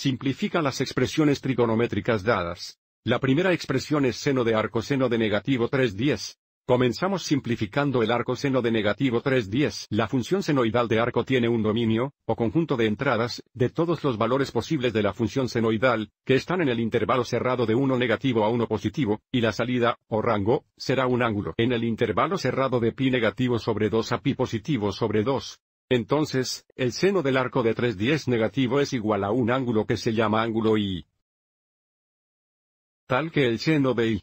Simplifica las expresiones trigonométricas dadas. La primera expresión es seno de arco seno de negativo 10. Comenzamos simplificando el arco seno de negativo 10. La función senoidal de arco tiene un dominio, o conjunto de entradas, de todos los valores posibles de la función senoidal, que están en el intervalo cerrado de 1 negativo a 1 positivo, y la salida, o rango, será un ángulo. En el intervalo cerrado de pi negativo sobre 2 a pi positivo sobre 2, entonces, el seno del arco de 3 10 negativo es igual a un ángulo que se llama ángulo I. Tal que el seno de I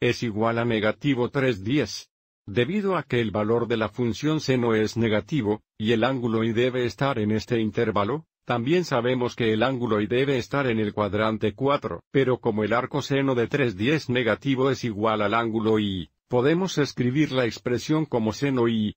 es igual a negativo 3 10. Debido a que el valor de la función seno es negativo, y el ángulo I debe estar en este intervalo, también sabemos que el ángulo I debe estar en el cuadrante 4, pero como el arco seno de 3 10 negativo es igual al ángulo I, Podemos escribir la expresión como seno y,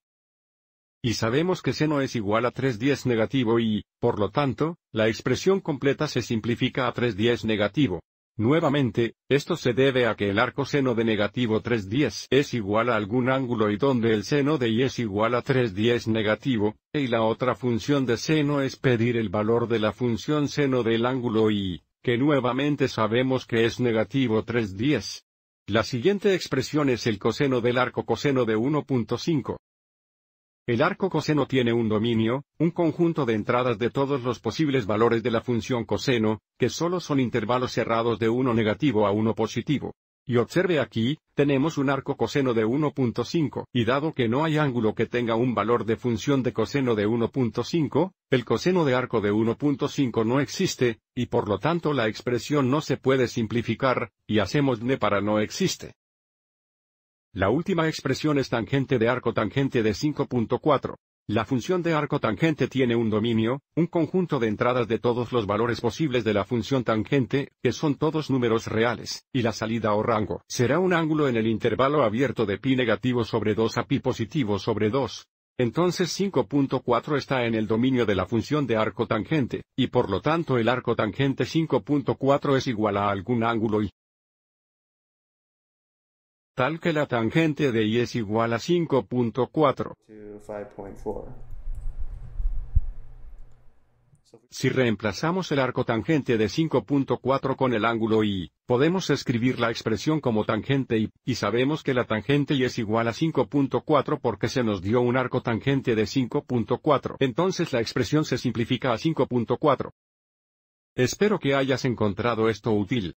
y sabemos que seno es igual a 310 negativo y, por lo tanto, la expresión completa se simplifica a 310 negativo. Nuevamente, esto se debe a que el arco seno de negativo 3 es igual a algún ángulo y donde el seno de y es igual a 310 negativo, e y la otra función de seno es pedir el valor de la función seno del ángulo y, que nuevamente sabemos que es negativo 3 la siguiente expresión es el coseno del arco coseno de 1.5. El arco coseno tiene un dominio, un conjunto de entradas de todos los posibles valores de la función coseno, que solo son intervalos cerrados de 1 negativo a 1 positivo. Y observe aquí, tenemos un arco coseno de 1.5, y dado que no hay ángulo que tenga un valor de función de coseno de 1.5, el coseno de arco de 1.5 no existe, y por lo tanto la expresión no se puede simplificar, y hacemos ne para no existe. La última expresión es tangente de arco tangente de 5.4. La función de arco tangente tiene un dominio, un conjunto de entradas de todos los valores posibles de la función tangente, que son todos números reales, y la salida o rango será un ángulo en el intervalo abierto de pi negativo sobre 2 a pi positivo sobre 2. Entonces 5.4 está en el dominio de la función de arco tangente, y por lo tanto el arco tangente 5.4 es igual a algún ángulo y tal que la tangente de y es igual a 5.4. Si reemplazamos el arco tangente de 5.4 con el ángulo y, podemos escribir la expresión como tangente y, y sabemos que la tangente y es igual a 5.4 porque se nos dio un arco tangente de 5.4. Entonces la expresión se simplifica a 5.4. Espero que hayas encontrado esto útil.